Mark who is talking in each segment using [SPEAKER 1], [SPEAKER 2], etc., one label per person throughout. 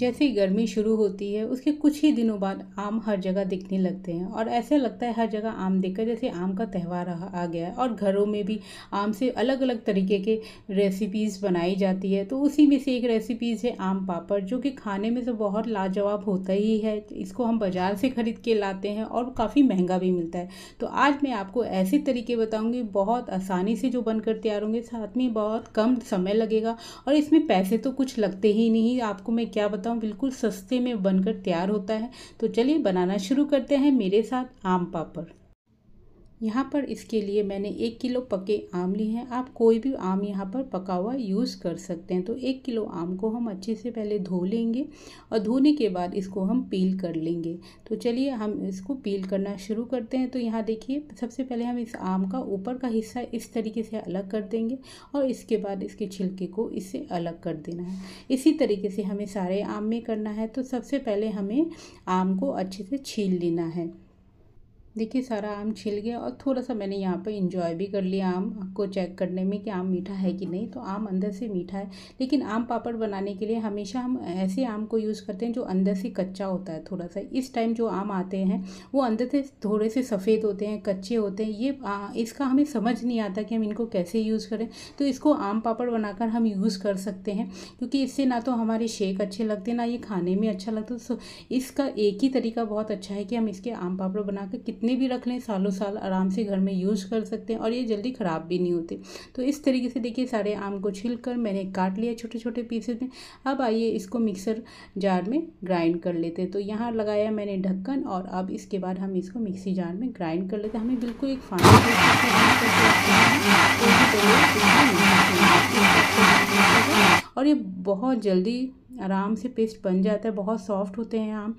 [SPEAKER 1] जैसे ही गर्मी शुरू होती है उसके कुछ ही दिनों बाद आम हर जगह दिखने लगते हैं और ऐसे लगता है हर जगह आम देखकर जैसे आम का त्यौहार आ गया है और घरों में भी आम से अलग अलग तरीके के रेसिपीज़ बनाई जाती है तो उसी में से एक रेसिपीज़ है आम पापड़ जो कि खाने में तो बहुत लाजवाब होता ही है इसको हम बाज़ार से ख़रीद के लाते हैं और काफ़ी महंगा भी मिलता है तो आज मैं आपको ऐसे तरीके बताऊँगी बहुत आसानी से जो बनकर तैयार होंगे साथ में बहुत कम समय लगेगा और इसमें पैसे तो कुछ लगते ही नहीं आपको मैं क्या बता बताऊँ बिल्कुल सस्ते में बनकर तैयार होता है तो चलिए बनाना शुरू करते हैं मेरे साथ आम पापड़ यहाँ पर इसके लिए मैंने एक किलो पके आम लिए हैं आप कोई भी आम यहाँ पर पका हुआ यूज़ कर सकते हैं तो एक किलो आम को हम अच्छे से पहले धो लेंगे और धोने के बाद इसको हम पील कर लेंगे तो चलिए हम इसको पील करना शुरू करते हैं तो यहाँ देखिए सबसे पहले हम इस आम का ऊपर का हिस्सा इस तरीके से अलग कर देंगे और इसके बाद इसके छिलके को इससे अलग कर देना है इसी तरीके से हमें सारे आम में करना है तो सबसे पहले हमें आम को अच्छे से छील लेना है देखिए सारा आम छिल गया और थोड़ा सा मैंने यहाँ पर इंजॉय भी कर लिया आम को चेक करने में कि आम मीठा है कि नहीं तो आम अंदर से मीठा है लेकिन आम पापड़ बनाने के लिए हमेशा हम ऐसे आम को यूज़ करते हैं जो अंदर से कच्चा होता है थोड़ा सा इस टाइम जो आम आते हैं वो अंदर से थोड़े से सफ़ेद होते हैं कच्चे होते हैं ये आ, इसका हमें समझ नहीं आता कि हम इनको कैसे यूज़ करें तो इसको आम पापड़ बनाकर हम यूज़ कर सकते हैं क्योंकि इससे ना तो हमारे शेक अच्छे लगते ना ये खाने में अच्छा लगता तो इसका एक ही तरीका बहुत अच्छा है कि हम इसके आम पापड़ बनाकर कितने भी रख लें सालों साल आराम से घर में यूज़ कर सकते हैं और ये जल्दी ख़राब भी नहीं होते तो इस तरीके से देखिए सारे आम को छिल कर मैंने काट लिया छोटे छोटे पीसेज में अब आइए इसको मिक्सर जार में ग्राइंड कर लेते तो यहाँ लगाया मैंने ढक्कन और अब इसके बाद हम इसको मिक्सी जार में ग्राइंड कर लेते हमें बिल्कुल एक फाइन तो और ये बहुत जल्दी आराम से पेस्ट बन जाता है बहुत सॉफ्ट होते हैं आम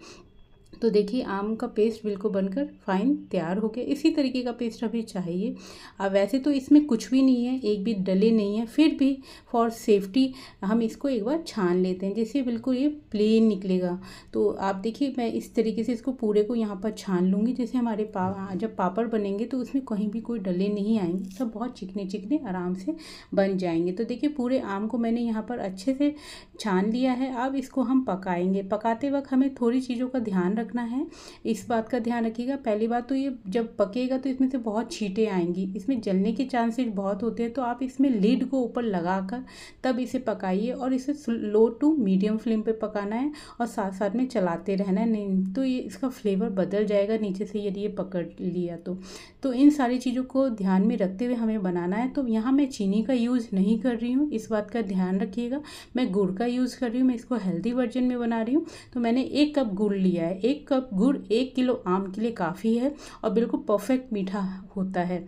[SPEAKER 1] तो देखिए आम का पेस्ट बिल्कुल बनकर फाइन तैयार हो गया इसी तरीके का पेस्ट अभी चाहिए अब वैसे तो इसमें कुछ भी नहीं है एक भी डले नहीं है फिर भी फॉर सेफ्टी हम इसको एक बार छान लेते हैं जैसे बिल्कुल ये प्लेन निकलेगा तो आप देखिए मैं इस तरीके से इसको पूरे को यहाँ पर छान लूँगी जैसे हमारे पा जब पापड़ बनेंगे तो उसमें कहीं भी कोई डले नहीं आएंगे सब बहुत चिकने चिकने आराम से बन जाएंगे तो देखिए पूरे आम को मैंने यहाँ पर अच्छे से छान लिया है अब इसको हम पकाएँगे पकाते वक्त हमें थोड़ी चीज़ों का ध्यान रखना है इस बात का ध्यान रखिएगा पहली बात तो ये जब पकेगा तो इसमें से बहुत छीटें आएंगी इसमें जलने के चांसेस बहुत होते हैं तो आप इसमें लीड को ऊपर लगा कर तब इसे पकाइए और इसे लो टू मीडियम फ्लेम पर पकाना है और साथ साथ में चलाते रहना है नहीं तो ये इसका फ्लेवर बदल जाएगा नीचे से यदि ये पकड़ लिया तो तो इन सारी चीज़ों को ध्यान में रखते हुए हमें बनाना है तो यहाँ मैं चीनी का यूज़ नहीं कर रही हूँ इस बात का ध्यान रखिएगा मैं गुड़ का यूज़ कर रही हूँ मैं इसको हेल्दी वर्जन में बना रही हूँ तो मैंने एक कप गुड़ लिया है एक एक कप गुड़ एक किलो आम के लिए काफ़ी है और बिल्कुल परफेक्ट मीठा होता है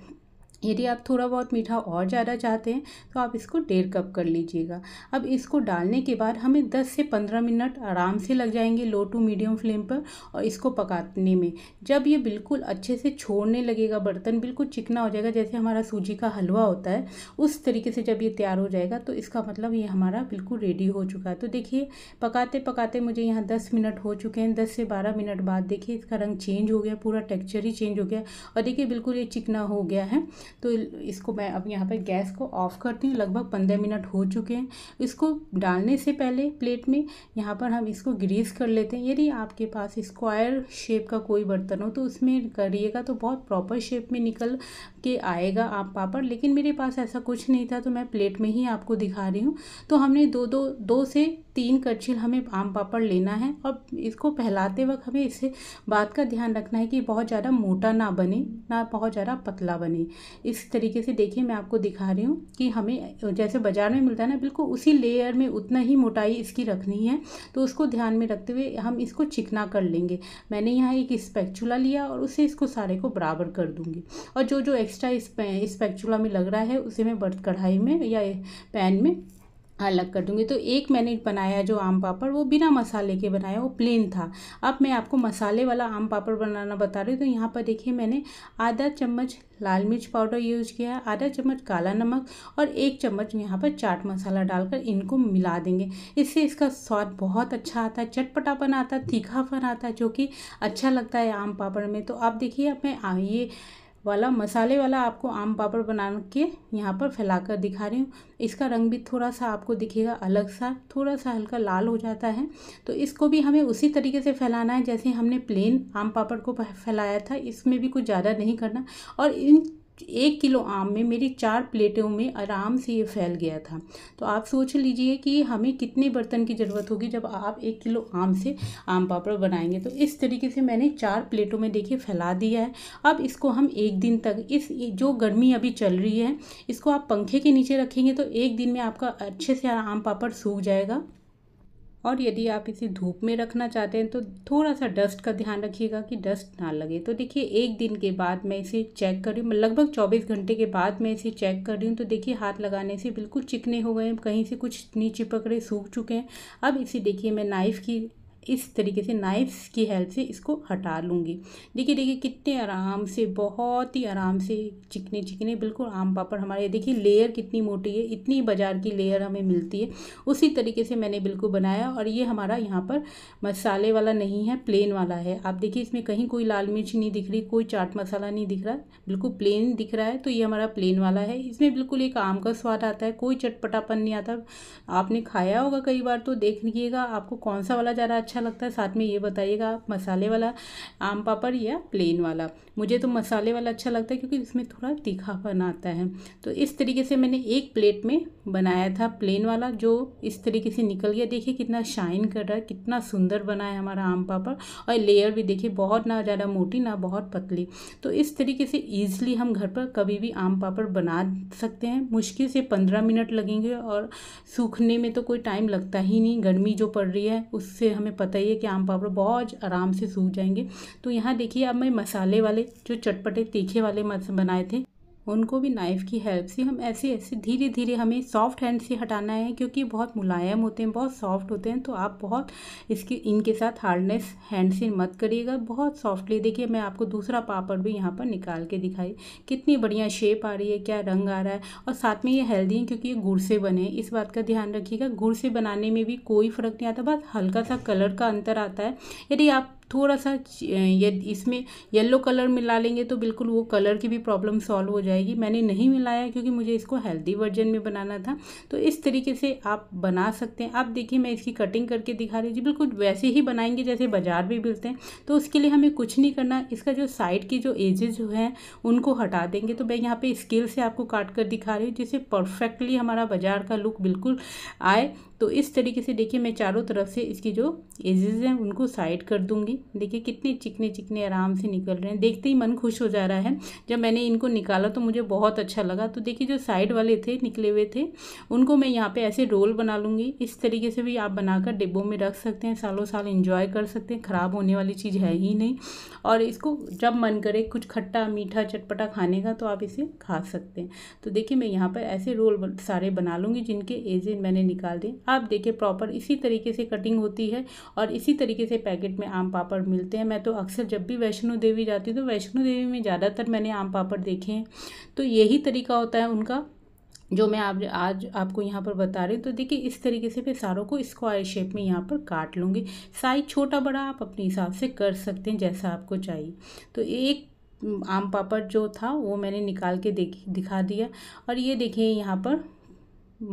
[SPEAKER 1] यदि आप थोड़ा बहुत मीठा और ज़्यादा चाहते हैं तो आप इसको डेढ़ कप कर लीजिएगा अब इसको डालने के बाद हमें 10 से 15 मिनट आराम से लग जाएंगे लो टू मीडियम फ्लेम पर और इसको पकाने में जब ये बिल्कुल अच्छे से छोड़ने लगेगा बर्तन बिल्कुल चिकना हो जाएगा जैसे हमारा सूजी का हलवा होता है उस तरीके से जब ये तैयार हो जाएगा तो इसका मतलब ये हमारा बिल्कुल रेडी हो चुका है तो देखिए पकाते पकाते मुझे यहाँ दस मिनट हो चुके हैं दस से बारह मिनट बाद देखिए इसका रंग चेंज हो गया पूरा टेक्चर ही चेंज हो गया और देखिए बिल्कुल ये चिकना हो गया है तो इसको मैं अब यहाँ पर गैस को ऑफ़ करती हूँ लगभग पंद्रह मिनट हो चुके हैं इसको डालने से पहले प्लेट में यहाँ पर हम इसको ग्रीस कर लेते हैं यदि आपके पास स्क्वायर शेप का कोई बर्तन हो तो उसमें करिएगा तो बहुत प्रॉपर शेप में निकल के आएगा आप पापड़ लेकिन मेरे पास ऐसा कुछ नहीं था तो मैं प्लेट में ही आपको दिखा रही हूँ तो हमने दो दो दो से तीन करछिल हमें आम पापड़ लेना है और इसको फैलाते वक्त हमें इसे बात का ध्यान रखना है कि बहुत ज़्यादा मोटा ना बने ना बहुत ज़्यादा पतला बने इस तरीके से देखिए मैं आपको दिखा रही हूँ कि हमें जैसे बाज़ार में मिलता है ना बिल्कुल उसी लेयर में उतना ही मोटाई इसकी रखनी है तो उसको ध्यान में रखते हुए हम इसको चिकना कर लेंगे मैंने यहाँ एक स्पेक्चुला लिया और उसे इसको सारे को बराबर कर दूँगी और जो जो एक्स्ट्रा स्पेक्चुला में लग रहा है उसे मैं बर्थ कढ़ाई में या पैन में अलग कर दूंगी तो एक मैंने बनाया जो आम पापड़ वो बिना मसाले के बनाया वो प्लेन था अब मैं आपको मसाले वाला आम पापड़ बनाना बता रही हूँ तो यहाँ पर देखिए मैंने आधा चम्मच लाल मिर्च पाउडर यूज किया है आधा चम्मच काला नमक और एक चम्मच यहाँ पर चाट मसाला डालकर इनको मिला देंगे इससे इसका स्वाद बहुत अच्छा आता है चटपटापन आता है तीखापन आता है जो कि अच्छा लगता है आम पापड़ में तो आप देखिए अब मैं ये वाला मसाले वाला आपको आम पापड़ बना के यहाँ पर फैला कर दिखा रही हूँ इसका रंग भी थोड़ा सा आपको दिखेगा अलग सा थोड़ा सा हल्का लाल हो जाता है तो इसको भी हमें उसी तरीके से फैलाना है जैसे हमने प्लेन आम पापड़ को फैलाया था इसमें भी कुछ ज़्यादा नहीं करना और इन एक किलो आम में मेरी चार प्लेटों में आराम से ये फैल गया था तो आप सोच लीजिए कि हमें कितने बर्तन की ज़रूरत होगी जब आप एक किलो आम से आम पापड़ बनाएंगे तो इस तरीके से मैंने चार प्लेटों में देखिए फैला दिया है अब इसको हम एक दिन तक इस जो गर्मी अभी चल रही है इसको आप पंखे के नीचे रखेंगे तो एक दिन में आपका अच्छे से आम पापड़ सूख जाएगा और यदि आप इसे धूप में रखना चाहते हैं तो थोड़ा सा डस्ट का ध्यान रखिएगा कि डस्ट ना लगे तो देखिए एक दिन के बाद मैं इसे चेक कर रही हूँ लगभग चौबीस घंटे के बाद मैं इसे चेक कर रही हूँ तो देखिए हाथ लगाने से बिल्कुल चिकने हो गए कहीं से कुछ नीचे पकड़े सूख चुके हैं अब इसे देखिए मैं नाइफ़ की इस तरीके से नाइफ्स की हेल्प से इसको हटा लूँगी देखिए देखिए कितने आराम से बहुत ही आराम से चिकने चिकने बिल्कुल आम पापड़ हमारे देखिए लेयर कितनी मोटी है इतनी बाज़ार की लेयर हमें मिलती है उसी तरीके से मैंने बिल्कुल बनाया और ये हमारा यहाँ पर मसाले वाला नहीं है प्लेन वाला है आप देखिए इसमें कहीं कोई लाल मिर्च नहीं दिख रही कोई चाट मसाला नहीं दिख रहा बिल्कुल प्लेन दिख रहा है तो ये हमारा प्लेन वाला है इसमें बिल्कुल एक आम का स्वाद आता है कोई चटपटापन नहीं आता आपने खाया होगा कई बार तो देख लीजिएगा आपको कौन सा वाला ज़्यादा अच्छा अच्छा लगता है साथ में ये बताइएगा आप मसाले वाला आम पापड़ या प्लेन वाला मुझे तो मसाले वाला अच्छा लगता है क्योंकि इसमें थोड़ा तीखापन आता है तो इस तरीके से मैंने एक प्लेट में बनाया था प्लेन वाला जो इस तरीके से निकल गया देखिए कितना शाइन कर रहा है कितना सुंदर बना है हमारा आम पापड़ और लेयर भी देखिए बहुत ना ज़्यादा मोटी ना बहुत पतली तो इस तरीके से ईजिली हम घर पर कभी भी आम पापड़ बना सकते हैं मुश्किल से पंद्रह मिनट लगेंगे और सूखने में तो कोई टाइम लगता ही नहीं गर्मी जो पड़ रही है उससे हमें पता ही है कि आम पापड़ बहुत आराम से सूख जाएंगे तो यहाँ देखिए अब मैं मसाले वाले जो चटपटे तीखे वाले बनाए थे उनको भी नाइफ़ की हेल्प से हम ऐसे ऐसे धीरे धीरे हमें सॉफ्ट हैंड से हटाना है क्योंकि बहुत मुलायम होते हैं बहुत सॉफ्ट होते हैं तो आप बहुत इसके इनके साथ हार्डनेस हैंड से मत करिएगा बहुत सॉफ्टली देखिए मैं आपको दूसरा पापड़ भी यहाँ पर निकाल के दिखाई कितनी बढ़िया शेप आ रही है क्या रंग आ रहा है और साथ में ये हेल्दी हैं क्योंकि ये गुड़ से बने इस बात का ध्यान रखिएगा गुड़ से बनाने में भी कोई फ़र्क नहीं आता बस हल्का सा कलर का अंतर आता है यदि आप थोड़ा सा यदि इसमें येलो कलर मिला लेंगे तो बिल्कुल वो कलर की भी प्रॉब्लम सॉल्व हो जाएगी मैंने नहीं मिलाया क्योंकि मुझे इसको हेल्दी वर्जन में बनाना था तो इस तरीके से आप बना सकते हैं आप देखिए मैं इसकी कटिंग करके दिखा रही थी बिल्कुल वैसे ही बनाएंगे जैसे बाज़ार में मिलते हैं तो उसके लिए हमें कुछ नहीं करना इसका जो साइड की जो एजेज हैं उनको हटा देंगे तो मैं यहाँ पर स्केल से आपको काट कर दिखा रही हूँ जिससे परफेक्टली हमारा बाज़ार का लुक बिल्कुल आए तो इस तरीके से देखिए मैं चारों तरफ से इसकी जो एजेज़ हैं उनको साइड कर दूंगी देखिए कितने चिकने चिकने आराम से निकल रहे हैं देखते ही मन खुश हो जा रहा है जब मैंने इनको निकाला तो मुझे बहुत अच्छा लगा तो देखिए जो साइड वाले थे निकले हुए थे उनको मैं यहाँ पर ऐसे रोल बना लूँगी इस तरीके से भी आप बनाकर डिब्बों में रख सकते हैं सालों साल इंजॉय कर सकते हैं ख़राब होने वाली चीज़ है ही नहीं और इसको जब मन करे कुछ खट्टा मीठा चटपटा खाने का तो आप इसे खा सकते हैं तो देखिए मैं यहाँ पर ऐसे रोल सारे बना लूँगी जिनके एजेज मैंने निकाल दें आप देखिए प्रॉपर इसी तरीके से कटिंग होती है और इसी तरीके से पैकेट में आम पापड़ मिलते हैं मैं तो अक्सर जब भी वैष्णो देवी जाती हूँ तो वैष्णो देवी में ज़्यादातर मैंने आम पापड़ देखे हैं तो यही तरीका होता है उनका जो मैं आप आज आपको यहाँ पर बता रही हूँ तो देखिए इस तरीके से मैं सारों को स्क्वायर शेप में यहाँ पर काट लूँगी साइज छोटा बड़ा आप अपने हिसाब से कर सकते हैं जैसा आपको चाहिए तो एक आम पापड़ जो था वो मैंने निकाल के देख दिखा दिया और ये देखिए यहाँ पर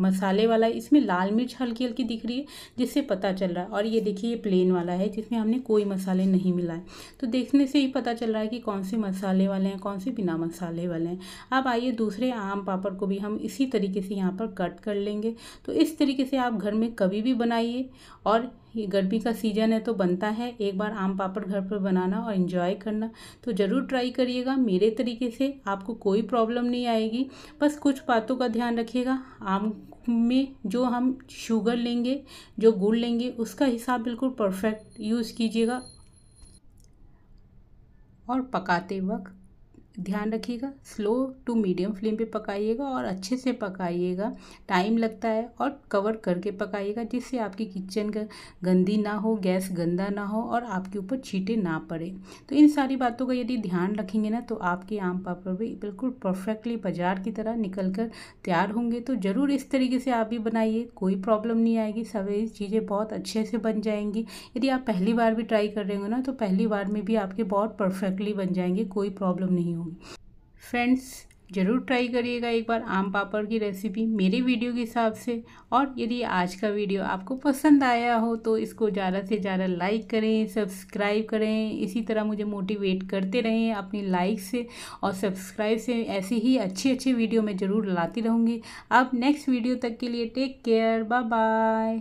[SPEAKER 1] मसाले वाला इसमें लाल मिर्च हल्की हल्की दिख रही है जिससे पता चल रहा है और ये देखिए ये प्लेन वाला है जिसमें हमने कोई मसाले नहीं मिलाए तो देखने से ही पता चल रहा है कि कौन से मसाले वाले हैं कौन से बिना मसाले वाले हैं अब आइए दूसरे आम पापड़ को भी हम इसी तरीके से यहाँ पर कट कर लेंगे तो इस तरीके से आप घर में कभी भी बनाइए और ये गर्मी का सीज़न है तो बनता है एक बार आम पापड़ घर पर बनाना और इन्जॉय करना तो ज़रूर ट्राई करिएगा मेरे तरीके से आपको कोई प्रॉब्लम नहीं आएगी बस कुछ बातों का ध्यान रखिएगा आम में जो हम शुगर लेंगे जो गुड़ लेंगे उसका हिसाब बिल्कुल परफेक्ट यूज़ कीजिएगा और पकाते वक्त ध्यान रखिएगा स्लो टू मीडियम फ्लेम पे पकाइएगा और अच्छे से पकाइएगा टाइम लगता है और कवर करके पकाइएगा जिससे आपकी किचन गंदी ना हो गैस गंदा ना हो और आपके ऊपर छीटे ना पड़े तो इन सारी बातों का यदि ध्यान रखेंगे ना तो आपके आम पापड़ भी बिल्कुल परफेक्टली बाजार की तरह निकल कर तैयार होंगे तो ज़रूर इस तरीके से आप भी बनाइए कोई प्रॉब्लम नहीं आएगी सभी चीज़ें बहुत अच्छे से बन जाएंगी यदि आप पहली बार भी ट्राई कर रहे हो ना तो पहली बार में भी आपके बहुत परफेक्टली बन जाएंगे कोई प्रॉब्लम नहीं हो होंगी फ्रेंड्स ज़रूर ट्राई करिएगा एक बार आम पापड़ की रेसिपी मेरे वीडियो के हिसाब से और यदि आज का वीडियो आपको पसंद आया हो तो इसको ज़्यादा से ज़्यादा लाइक करें सब्सक्राइब करें इसी तरह मुझे मोटिवेट करते रहें अपनी लाइक से और सब्सक्राइब से ऐसे ही अच्छे अच्छे वीडियो मैं ज़रूर लाती रहूँगी अब नेक्स्ट वीडियो तक के लिए टेक केयर बाय बाय